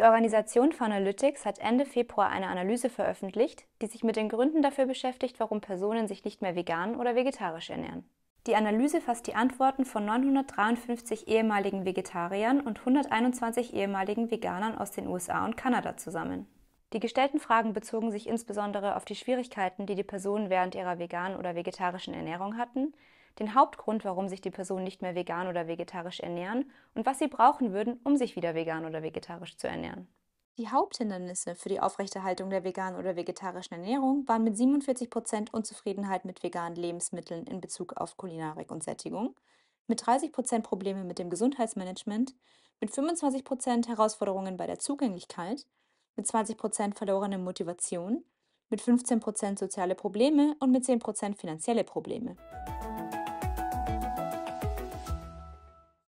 Die Organisation Fanalytics hat Ende Februar eine Analyse veröffentlicht, die sich mit den Gründen dafür beschäftigt, warum Personen sich nicht mehr vegan oder vegetarisch ernähren. Die Analyse fasst die Antworten von 953 ehemaligen Vegetariern und 121 ehemaligen Veganern aus den USA und Kanada zusammen. Die gestellten Fragen bezogen sich insbesondere auf die Schwierigkeiten, die die Personen während ihrer veganen oder vegetarischen Ernährung hatten, den Hauptgrund, warum sich die Personen nicht mehr vegan oder vegetarisch ernähren und was sie brauchen würden, um sich wieder vegan oder vegetarisch zu ernähren. Die Haupthindernisse für die Aufrechterhaltung der veganen oder vegetarischen Ernährung waren mit 47 Unzufriedenheit mit veganen Lebensmitteln in Bezug auf Kulinarik und Sättigung, mit 30 Probleme mit dem Gesundheitsmanagement, mit 25 Herausforderungen bei der Zugänglichkeit, mit 20 verlorene Motivation, mit 15 soziale Probleme und mit 10 finanzielle Probleme.